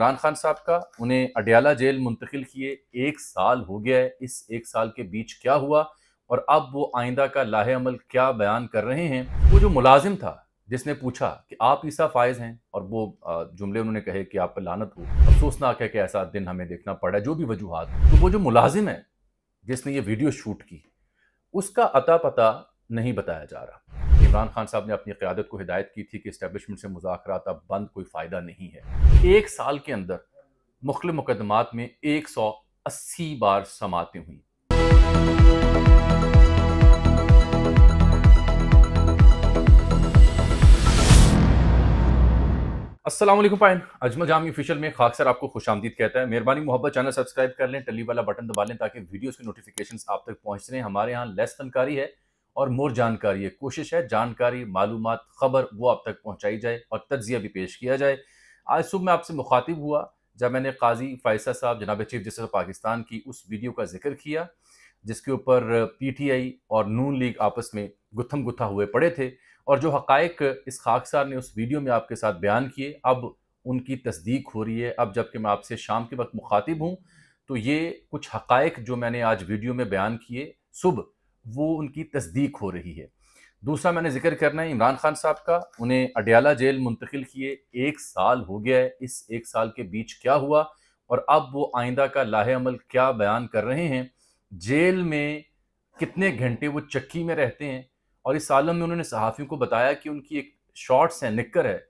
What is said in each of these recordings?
इमरान खान साहब का उन्हें अडयाला जेल मुंतकिल किए एक साल हो गया है इस एक साल के बीच क्या हुआ और अब वो आइंदा का लाहे अमल क्या बयान कर रहे हैं वो जो मुलाजिम था जिसने पूछा कि आप ईसा फायज हैं और वो जुमले उन्होंने कहे कि आप पर लानत हो अफसोसनाक है कि ऐसा दिन हमें देखना पड़ा जो भी वजूहत तो वो जो मुलाजिम है जिसने ये वीडियो शूट की उसका अता पता नहीं बताया जा रहा इमरान खान साहब ने अपनी क्यादत को हिदायत की थी कि इस्टेबलिशमेंट से मुजाकर अब बंद कोई फ़ायदा नहीं है एक साल के अंदर मुख्त मुकदमात में एक सौ अस्सी बार समातें हुई असलम पाइन अजमल जामी ऑफिशियल में खास सर आपको खुश आमदीद कहता है मेहरबानी मोहब्बत चैनल सब्सक्राइब कर लें टली वाला बटन दबा लें ताकि वीडियोस के नोटिफिकेशंस आप तक पहुंच रहे हैं हमारे यहाँ लेस तनकारी है और मोर जानकारी है कोशिश है जानकारी मालूम खबर वो आप तक पहुँचाई जाए और तजिया भी पेश किया जाए आज सुबह मैं आपसे मुखातिब हुआ जब मैंने काजी फ़ायसा साहब जनाब चीफ जस्टिस ऑफ पाकिस्तान की उस वीडियो का जिक्र किया जिसके ऊपर पीटीआई और नून लीग आपस में गुथम गुत्था हुए पड़े थे और जो हकायक इस खाकसार ने उस वीडियो में आपके साथ बयान किए अब उनकी तस्दीक हो रही है अब जबकि मैं आपसे शाम के वक्त मुखातिब हूँ तो ये कुछ हकायक जो मैंने आज वीडियो में बयान किए सुबह वो उनकी तस्दीक हो रही है दूसरा मैंने जिक्र करना है इमरान खान साहब का उन्हें अडयाला जेल मुंतकिल किए एक साल हो गया है इस एक साल के बीच क्या हुआ और अब वो आइंदा का लाहे अमल क्या बयान कर रहे हैं जेल में कितने घंटे वो चक्की में रहते हैं और इस आलम में उन्होंने सहाफ़ियों को बताया कि उनकी एक शॉर्ट्स है निक्कर है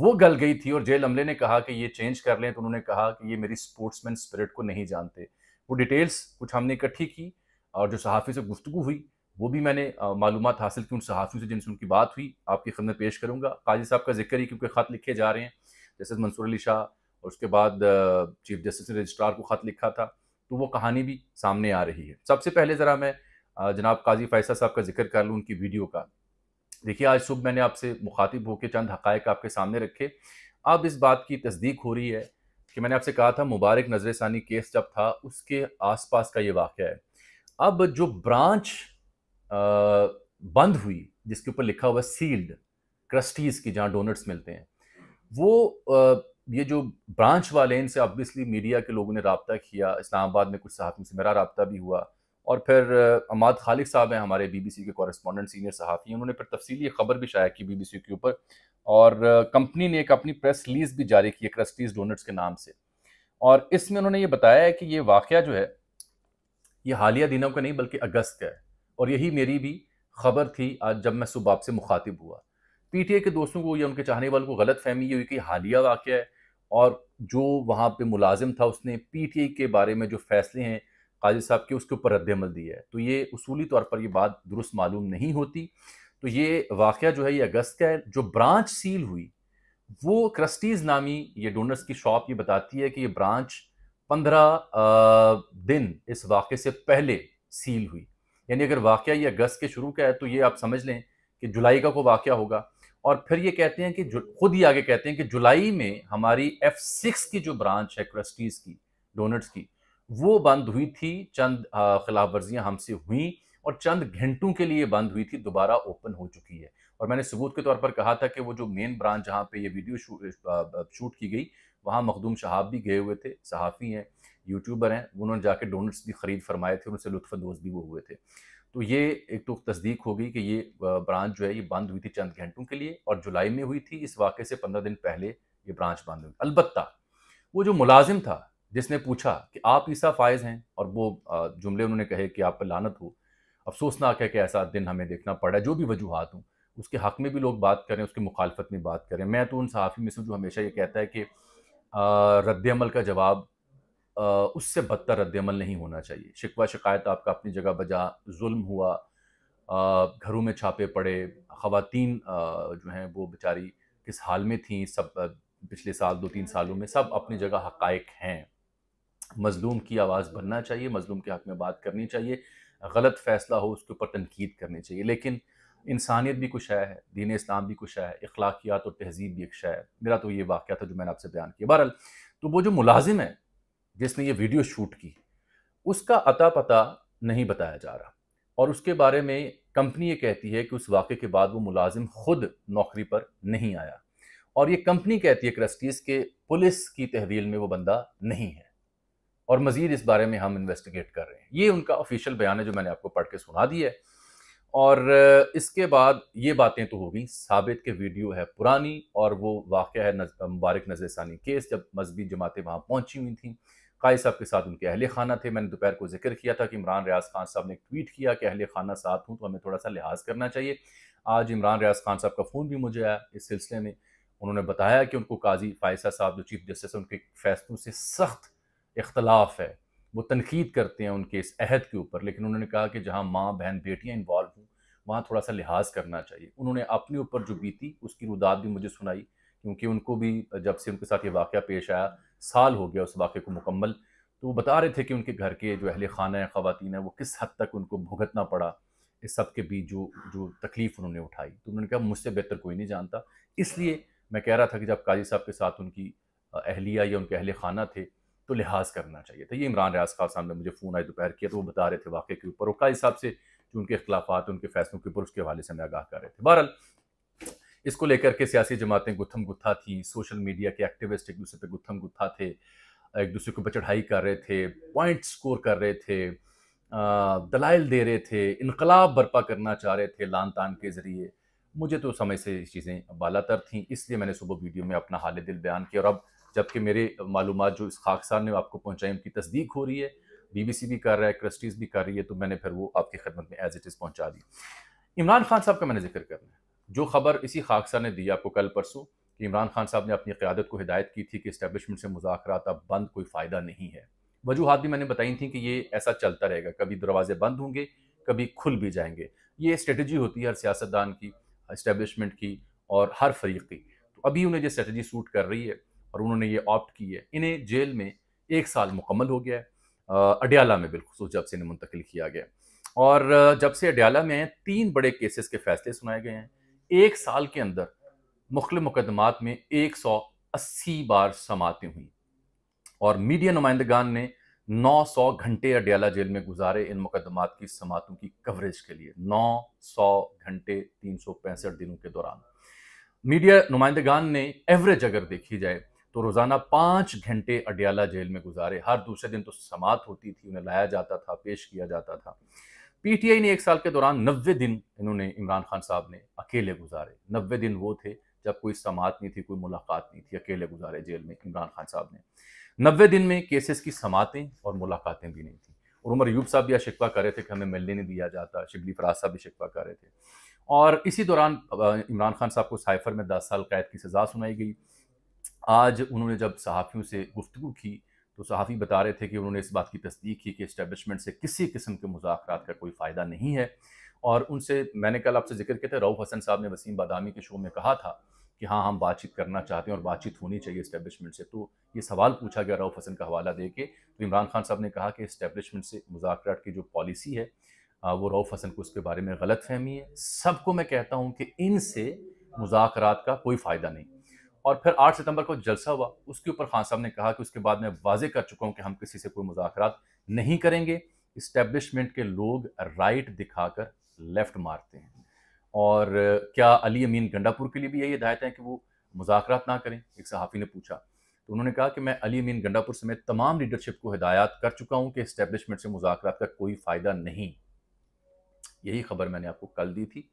वो गल गई थी और जेल अमले ने कहा कि ये चेंज कर लें तो उन्होंने कहा कि ये मेरी स्पोर्ट्समैन स्पिरिट को नहीं जानते वो डिटेल्स कुछ हमने इकट्ठी की और जो सहाफ़ी से गुफ्तु हुई वो भी मैंने मालूम हासिल की उन सहाफ़ियों से जिनसे उनकी बात हुई आपकी खदमत पेश करूँगा काजी साहब का जिक्र ही क्योंकि ख़त लिखे जा रहे हैं जस्टिस मंसूर अली शाह और उसके बाद चीफ जस्टिस ने रजिस्ट्रार को ख़त लिखा था तो वो कहानी भी सामने आ रही है सबसे पहले ज़रा मैं जनाब काजी फैसल साहब का जिक्र कर लूँ उनकी वीडियो का देखिए आज सुबह मैंने आपसे मुखातिब होकर चंद हक़ आपके सामने रखे अब इस बात की तस्दीक हो रही है कि मैंने आपसे कहा था मुबारक नजर ثانی केस जब था उसके आसपास का ये वाक़ है अब जो ब्रांच बंद हुई जिसके ऊपर लिखा हुआ सील्ड क्रस्टीज़ की जहाँ डोनट्स मिलते हैं वो ये जो ब्रांच वाले इनसे ऑब्वियसली मीडिया के लोगों ने रबता किया इस्लामाबाद में कुछ सहाफ़ियों से मेरा रबता भी हुआ और फिर अमाद खालिक साहब हैं हमारे बीबीसी के कॉरेस्पॉन्डेंट सीनियर सहाफ़ी हैं उन्होंने फिर तफसीली ख़बर भी शाया की बीबीसी के ऊपर और कंपनी ने एक अपनी प्रेस रिलीज़ भी जारी की है क्रस्टीज़ डोनट्स के नाम से और इसमें उन्होंने ये बताया है कि ये वाक़ जो है ये हालिया दिनों का नहीं बल्कि अगस्त का है और यही मेरी भी खबर थी आज जब मैं सुबह आपसे मुखातिब हुआ पीटीए के दोस्तों को या उनके चाहने वालों को गलत फहमी ये हुई कि हालिया वाक़ है और जो वहाँ पे मुलाजिम था उसने पीटीए के बारे में जो फैसले हैं काजी साहब के उसके ऊपर रद्दमल दिया है तो ये उसूली तौर पर ये बात दुरुस्त मालूम नहीं होती तो ये वाक़ जो है ये अगस्त का है जो ब्रांच सील हुई वो क्रस्टीज़ नामी ये डोनर्स की शॉप ये बताती है कि ये ब्रांच पंद्रह दिन इस वाक़े से पहले सील हुई यानी अगर वाक़ ये अगस्त के शुरू का है तो ये आप समझ लें कि जुलाई का को वाक़ होगा और फिर ये कहते हैं कि खुद ही आगे कहते हैं कि जुलाई में हमारी एफ सिक्स की जो ब्रांच है क्रस्टीज़ की डोनट्स की वो बंद हुई थी चंद खिलाफ वर्जियाँ हमसे हुई और चंद घंटों के लिए बंद हुई थी दोबारा ओपन हो चुकी है और मैंने सबूत के तौर पर कहा था कि वो जो मेन ब्रांच जहाँ पे ये वीडियो शूट, शूट की गई वहाँ मखदूम शहाब भी गए हुए थे सहाफ़ी हैं यूट्यूबर हैं उन्होंने जाके डोनट्स भी ख़रीद फरमाए थे उनसे लुफानंदोज़ भी वो हुए थे तो ये एक तो तस्दीक हो गई कि ये ब्रांच जो है ये बंद हुई थी चंद घंटों के लिए और जुलाई में हुई थी इस वाक़े से पंद्रह दिन पहले ये ब्रांच बंद हुई अलबत् वो जो मुलाजिम था जिसने पूछा कि आप ईसा फायज़ हैं और वो जुमले उन्होंने कहे कि आप पर लानत हो अफसोसनाक है कि ऐसा दिन हमें देखना पड़ा जो भी वजूहत हूँ उसके हक़ में भी लोग बात करें उसकी मुखालफत में बात करें मैं तो उन सहाफ़ी में से जो हमेशा ये कहता है कि रद्दमल का जवाब उससे बदतर रद्दमल नहीं होना चाहिए शिकवा शिकायत आपका अपनी जगह बजा जुल्म हुआ घरों में छापे पड़े ख़वातीन जो हैं वो बेचारी किस हाल में थी सब पिछले साल दो तीन सालों में सब अपनी जगह हकायक हैं मज़लूम की आवाज़ बनना चाहिए मज़लूम के हक़ में बात करनी चाहिए गलत फ़ैसला हो उसके ऊपर तनकीद करनी चाहिए लेकिन इंसानियत भी कुछ है दीन इस्लाम भी कुछ है अखलाकियात और तहजीब भी एक शय है मेरा तो ये वाक़ था जो मैंने आपसे बयान किया बहरहाल तो वो जो मुलाजिम है जिसने ये वीडियो शूट की उसका अता पता नहीं बताया जा रहा और उसके बारे में कंपनी ये कहती है कि उस वाक़े के बाद वो मुलाजिम खुद नौकरी पर नहीं आया और ये कंपनी कहती है क्रस्टीज़ के पुलिस की तहवील में वो बंदा नहीं है और मज़ीद इस बारे में हम इन्वेस्टिगेट कर रहे हैं ये उनका ऑफिशियल बयान है जो मैंने आपको पढ़ के सुना दिया है और इसके बाद ये बातें तो हो गई साबित के वीडियो है पुरानी और वो वाक़ है नज, मुबारक नजर ानी केस जब मजहबी जमातें वहाँ पहुँची हुई थी काई साहब के साथ उनके अहल खाना थे मैंने दोपहर को जिक्र किया था कि इमरान रियाज खान साहब ने ट्वीट किया कि अहल खाना साथ हूँ तो हमें थोड़ा सा लिहाज करना चाहिए आज इमरान रियाज खान साहब का फ़ोन भी मुझे आया इस सिलसिले में उन्होंने बताया कि उनको काजी फायसा साहब जो चीफ जस्टिस हैं उनके फैसलों से सख्त इख्तलाफ है वो तनकीद करते हैं उनके इस अहद के ऊपर लेकिन उन्होंने कहा कि जहाँ माँ बहन बेटियाँ इन्वॉल्व हों वहाँ थोड़ा सा लिहाज करना चाहिए उन्होंने अपने ऊपर जो बीती उसकी रुदात भी मुझे सुनाई क्योंकि उनको भी जब से उनके साथ ये वाक़ पेश आया साल हो गया उस वाक़े को मुकम्मल तो वो बता रहे थे कि उनके घर के जो अहल खाना है ख़वान है वो किस हद तक उनको भुगतना पड़ा इस सब के बीच जो जो तकलीफ़ उन्होंने उठाई तो उन्होंने कहा मुझसे बेहतर कोई नहीं जानता इसलिए मैं कह रहा था कि जब काजी साहब के साथ उनकी अहलिया या उनके अहल खाना थे तो लिहाज करना चाहिए था तो ये इमरान रियाज खान साहब ने मुझे फ़ोन आज दोपहर किया तो वो बता रहे थे वाक़े के ऊपर उनका हिसाब से जो उनके अख्लाफात उनके फैसलों के ऊपर उसके हवाले से हमें आगाह कर रहे थे बहरहाल इसको लेकर के सियासी जमातें गुत्थम गुत्था थी सोशल मीडिया के एक्टिविस्ट एक दूसरे पर गुत्थम गुत्था थे एक दूसरे को बचढ़ाई कर रहे थे पॉइंट स्कोर कर रहे थे दलाइल दे रहे थे इनकलाब बर्पा करना चाह रहे थे लान तान के ज़रिए मुझे तो समय से चीज़ें बालातर थी इसलिए मैंने सुबह वीडियो में अपना हाल दिल बयान किया और अब जबकि मेरे मालूम जो इस खाकसान ने आपको पहुँचाई उनकी तस्दीक हो रही है बीबीसी भी कर रहा है क्रस्टीज़ भी कर रही है तो मैंने फिर वो आपकी खदमत में एज इट इज़ पहुँचा दी इमरान खान साहब का मैंने जिक्र करना है जो खबर इसी खाकसा ने दी आपको कल परसों कि इमरान खान साहब ने अपनी क्यादत को हिदायत की थी कि इस्टेबलिशमेंट से मुजाकर अब बंद कोई फ़ायदा नहीं है वजूहत भी मैंने बताई थी कि ये ऐसा चलता रहेगा कभी दरवाजे बंद होंगे कभी खुल भी जाएंगे ये स्ट्रेटजी होती है हर सियासतदान की इस्टेबलिशमेंट की और हर फरीक की तो अभी उन्हें जो स्ट्रेटजी सूट कर रही है और उन्होंने ये ऑप्ट की है इन्हें जेल में एक साल मुकम्मल हो गया है अडयाला में बिलखसूस जब से इन्हें मुंतकिल किया गया और जब से अडयाला में तीन बड़े केसेस के फैसले सुनाए गए हैं एक साल के अंदर मुख्त मुकदमात में एक सौ अस्सी बार समातें हुई और मीडिया नुमाइंदगान ने 900 घंटे अडयाला जेल में गुजारे इन मुकदमात की समातों की कवरेज के लिए 900 घंटे तीन दिनों के दौरान मीडिया नुमाइंदगान ने एवरेज अगर देखी जाए तो रोज़ाना पाँच घंटे अडियाला जेल में गुजारे हर दूसरे दिन तो समात होती थी उन्हें लाया जाता था पेश किया जाता था पीटीआई ने एक साल के दौरान नब्बे दिन इन्होंने इमरान खान साहब ने अकेले गुजारे नब्बे दिन वो थे जब कोई समात नहीं थी कोई मुलाकात नहीं थी अकेले गुजारे जेल में इमरान खान साहब ने नब्बे दिन में केसेस की समातें और मुलाकातें भी नहीं थी और उमर यूब साहब भी यह शिकवा कर रहे थे कि हमें मिलने नहीं दिया जाता शिबली फराज साहब भी शिकवा कर रहे थे और इसी दौरान इमरान खान साहब को साइफर में दस साल कैद की सज़ा सुनाई गई आज उन्होंने जब सहाफ़ियों से गुफ्तु की तो सहाफ़ी बता रहे थे कि उन्होंने इस बात की तस्दीक की कि इस्टेबलिशमेंट से किसी किस्म के मुजाकर का कोई फ़ायदा नहीं है और उनसे मैंने कल आपसे जिक्र किया था रऊफ़ हसन साहब ने वसीम बादामी के शो में कहा था कि हाँ हम बातचीत करना चाहते हैं और बातचीत होनी चाहिए इस्टेबलिशमेंट से तो ये सवाल पूछा गया रऊफ़ हसन का हवाला दे के तो इमरान खान साहब ने कहा कि इस्टेबलिशमेंट से मुजाकर की जो पॉलिसी है वो रऊफ़ हसन को उसके बारे में गलत फहमी है सबको मैं कहता हूँ कि इनसे मुजाकर का कोई फ़ायदा नहीं और फिर 8 सितंबर को जलसा हुआ उसके ऊपर खान साहब ने कहा कि उसके बाद मैं वाजे कर चुका हूँ कि हम किसी से कोई मुजाकर नहीं करेंगे इस्टेब्लिशमेंट के लोग राइट दिखाकर लेफ्ट मारते हैं और क्या अली अमीन गंडापुर के लिए भी यही हिदायत है कि वो मुजाकर ना करें एक सहाफ़ी ने पूछा तो उन्होंने कहा कि मैं अली अमीन गंडापुर समेत तमाम लीडरशिप को हिदायत कर चुका हूँ कि इस्टेब्लिशमेंट से मुजाकर का कोई फ़ायदा नहीं यही खबर मैंने आपको कल दी थी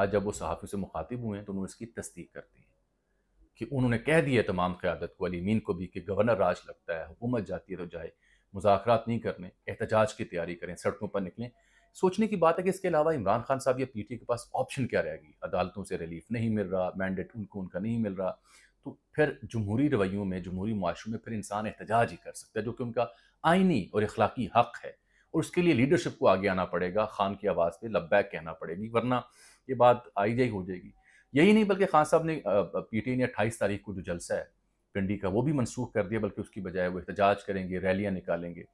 आज जब वो सहाफ़ी से मुखातिब हुए हैं तो उन्होंने इसकी तस्दीक कर दी कि उन्होंने कह दिया तमाम क़्यादत को अली मीन को भी कि गवर्नर राज लगता है हुकूमत जाती है तो जाए मुजाकर नहीं करने एहतजाज की तैयारी करें सड़कों पर निकलें सोचने की बात है कि इसके अलावा इमरान खान साहब या पी टी के पास ऑप्शन क्या रहेगी अदालतों से रिलीफ नहीं मिल रहा मैंडेट उनको उनका नहीं मिल रहा तो फिर जमहूरी रवैयों में जमहूरी माशरों में फिर इंसान एहतजाज ही कर सकता है जो कि उनका आइनी और अखलाकी हक है और उसके लिए लीडरशिप को आगे आना पड़ेगा खान की आवाज़ पे लब्बैक कहना पड़ेगी वरना ये बात आई जाई हो जाएगी यही नहीं बल्कि खान साहब ने टी ने अट्ठाईस तारीख को जो जलसा है पिंडी का वो भी मनसूख कर दिया बल्कि उसकी बजाय वो एहतजाज करेंगे रैलियाँ निकालेंगे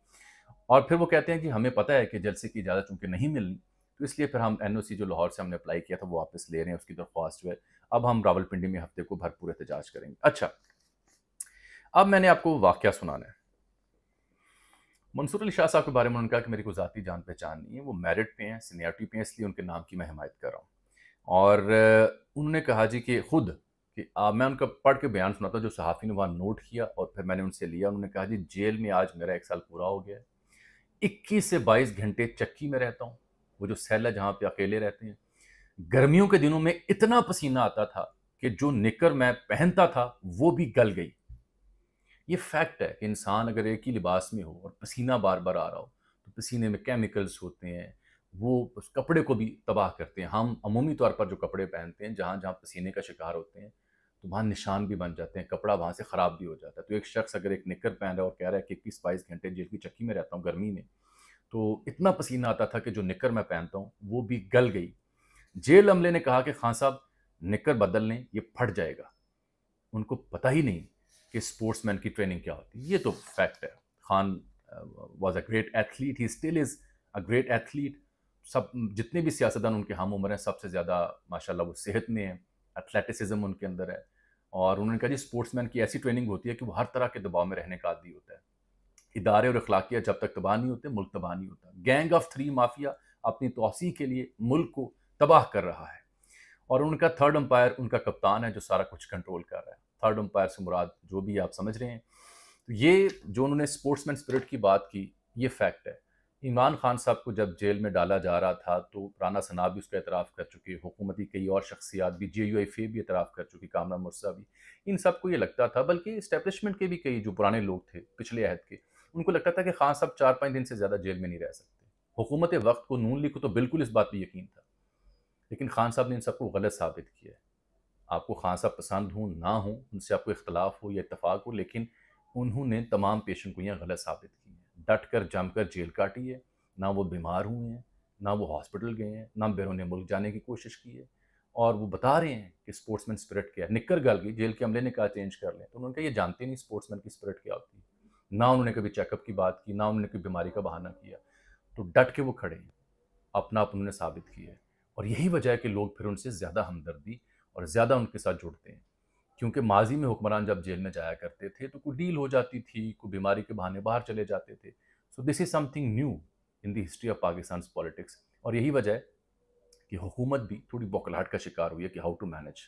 और फिर वो कहते हैं कि हमें पता है कि जलसे की इजाज़त चूँकि नहीं मिलनी तो इसलिए फिर हम एन जो लाहौर से हमने अप्लाई किया था वो वापस ले रहे हैं उसकी दरख्वास्त जो है अब हम रावलपिंडी में हफ्ते को भरपूर एहतजाज करेंगे अच्छा अब मैंने आपको वाक़ सुनाना है मंसूर अली शाह साहब के बारे में उन्होंने कहा कि मेरी कोई ज़ाती जान पहचान नहीं है वो मेरिट पे हैं सीनियरिटी पे हैं इसलिए उनके नाम की मैं हमायत कर रहा हूँ और उन्होंने कहा जी कि खुद कि आ, मैं उनका पढ़ के बयान सुनाता जो सहाफ़ी ने वहाँ नोट किया और फिर मैंने उनसे लिया उन्होंने कहा जी जेल में आज मेरा एक साल पूरा हो गया है इक्कीस से बाईस घंटे चक्की में रहता हूँ वो जो सैल है जहाँ पे अकेले रहते हैं गर्मियों के दिनों में इतना पसीना आता था कि जो निकर मैं पहनता था वो भी गल गई ये फैक्ट है कि इंसान अगर एक ही लिबास में हो और पसीना बार बार आ रहा हो तो पसीने में केमिकल्स होते हैं वो उस कपड़े को भी तबाह करते हैं हम अमूमी तौर पर जो कपड़े पहनते हैं जहाँ जहाँ पसीने का शिकार होते हैं तो वहाँ निशान भी बन जाते हैं कपड़ा वहाँ से ख़राब भी हो जाता है तो एक शख्स अगर एक निकर पहन रहा है और कह रहा है कि इक्कीस बाईस घंटे जेल की चक्की में रहता हूँ गर्मी में तो इतना पसीना आता था कि जो निकर मैं पहनता हूँ वो भी गल गई जेल अमले ने कहा कि खान साहब निकर बदल लें ये फट जाएगा उनको पता ही नहीं कि स्पोर्ट्समैन की ट्रेनिंग क्या होती है ये तो फैक्ट है Khan was a great athlete he still is a great athlete सब जितने भी सियासतदान उनके हम उम्र हैं सबसे ज़्यादा माशाल्लाह वो सेहत में है एथलेटिसिज्म उनके अंदर है और उन्होंने कहा जी स्पोर्ट्समैन की ऐसी ट्रेनिंग होती है कि वो हर तरह के दबाव में रहने का आदि होता है इदारे और अखलाकिया जब तक तबाह नहीं होते मुल्क तबाह नहीं होता गैंग ऑफ थ्री माफिया अपनी तोसी के लिए मुल्क को तबाह कर रहा है और उनका थर्ड अम्पायर उनका कप्तान है जो सारा कुछ कंट्रोल कर रहा है थर्ड अम्पायर से मुराद जो भी आप समझ रहे हैं तो ये जो उन्होंने स्पोर्ट्समैन स्पिरिट की बात की ये फैक्ट है इमरान खान साहब को जब जेल में डाला जा रहा था तो राना सना भी उसका एतराफ़ कर चुके हुकूमती कई और शख्सियात भी जे यू एफ ए भी एतराफ़ कर चुकी कामरा मुरसा भी इन सब को ये लगता था बल्कि इस्टेबलिशमेंट के भी कई जो पुराने लोग थे पिछले अहद के उनको लगता था कि खान साहब चार पाँच दिन से ज़्यादा जेल में नहीं रह सकते हुकूमत वक्त को नून लिखो को तो बिल्कुल इस बात पर यकीन था लेकिन खान साहब ने इन सबको गलत साबित किया है आपको खान साहब पसंद हों ना हों उनसे आपको इख्तलाफ हो या इतफाक़ हो लेकिन उन्होंने तमाम पेशेंट को यहाँ गलत साबित किया डट कर जम कर जेल काटी है ना वो बीमार हुए हैं ना वो हॉस्पिटल गए हैं ना बैरून मुल्क जाने की कोशिश की है और वो बता रहे हैं कि स्पोर्ट्समैन स्पिरिट क्या है निकर गल की जेल के अमले ने कहा चेंज कर लें तो उन्होंने कहा ये जानते नहीं स्पोर्ट्समैन की स्पिरिट क्या होती है ना उन्होंने कभी चेकअप की बात की ना उन्होंने कभी बीमारी का बहाना किया तो डट के वो खड़े हैं अपना आप उन्होंने साबित किया है और यही वजह है कि लोग फिर उनसे ज़्यादा हमदर्दी और ज़्यादा उनके साथ जुड़ते हैं क्योंकि माजी में हुक्मरान जब जेल में जाया करते थे तो कोई डील हो जाती थी कोई बीमारी के बहाने बाहर चले जाते थे so this is something new in the history of Pakistan politics और यही वजह है कि हुकूमत भी थोड़ी बौखलाहट का शिकार हुई है कि हाउ टू मैनेज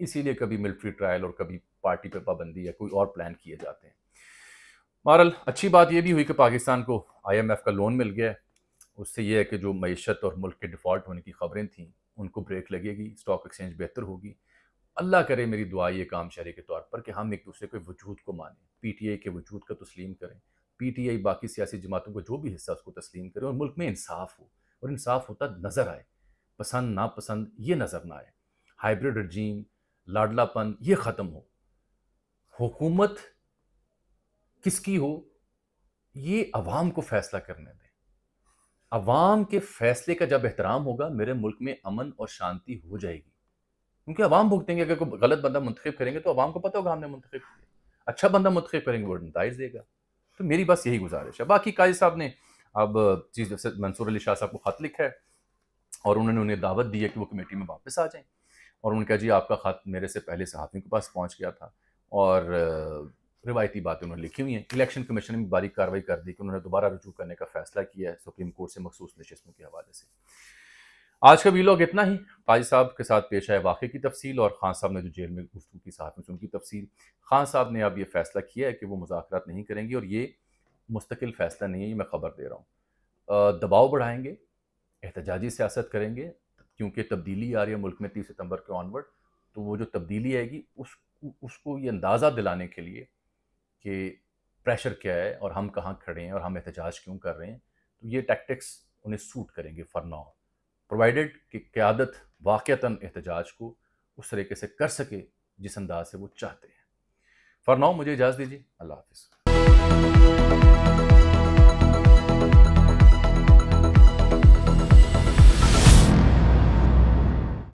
इसीलिए कभी मिलिट्री ट्रायल और कभी पार्टी पर पाबंदी या कोई और प्लान किए जाते हैं बहरल अच्छी बात यह भी हुई कि पाकिस्तान को एफ़ का लोन मिल गया उससे यह है कि जो मीशत और मुल्क के डिफ़ॉल्ट होने की खबरें थीं उनको ब्रेक लगेगी स्टॉक एक्सचेंज बेहतर होगी अल्लाह करे मेरी दुआ ये काम शहरी के तौर पर कि हम एक दूसरे के वजूद को माने पी टी आई के वजूद का तस्लीम करें पी टी आई बाकी सियासी जमातों का जो भी हिस्सा उसको तस्लीम करें और मुल्क में इंसाफ हो और इंसाफ होता नज़र आए पसंद नापसंद ये नज़र ना आए हाइब्रिड रजीम लाडलापन ये ख़त्म हो हुकूमत किसकी हो ये अवाम को फैसला करने दें अवाम के फैसले का जब एहतराम होगा मेरे मुल्क में अमन और शांति हो जाएगी क्योंकि अवाम भुगतेंगे अगर कोई गलत बंदा मुंतब करेंगे तो अवाम को पता होगा हमने मुंतब किया अच्छा बंदा मुंतब करेंगे वो नतज देगा तो मेरी बस यही गुजारिश है बाकी काजी साहब ने अब चीज़ जैसे मंसूर अली शाह साहब को ख़त लिखा है और उन्होंने उन्हें दावत दी है कि वो कमेटी में वापस आ जाएं और उन्होंने कहा जी आपका ख़त मेरे से पहले सहाफ़ियों के पास पहुँच गया था और रिवायती बातें उन्होंने लिखी हुई हैं इलेक्शन कमीशन ने बारीक कार्रवाई कर दी कि उन्होंने दोबारा रजू करने का फैसला किया है सुप्रीम कोर्ट से मखसूस नशस्तों के हवाले से आज का वीलॉग इतना ही काजी साहब के साथ पेश है वाक़े की तफसील और खान साहब ने जो जेल में गुफ्तु की साहब में उनकी तफसील खान साहब ने अब ये फैसला किया है कि वो मुजाकर नहीं करेंगे और ये मुस्तकिल फैसला नहीं है ये मैं खबर दे रहा हूँ दबाव बढ़ाएंगे एहतजाजी सियासत करेंगे क्योंकि तब्दीली आ रही है मुल्क में तीस सितंबर के ऑनवर्ड तो वो जो तब्दीली आएगी उस उसको ये अंदाज़ा दिलाने के लिए कि प्रेशर क्या है और हम कहाँ खड़े हैं और हम एहतजाज क्यों कर रहे हैं तो ये टैक्टिक्स उन्हें सूट करेंगे फॉर नाउ प्रोवाइडेड कि क़्यादत वाक़ता एहतजाज को उस तरीके से कर सके जिस अंदाज से वो चाहते हैं फरनाओ मुझे इजाज़ दीजिए अल्लाह हाफिज़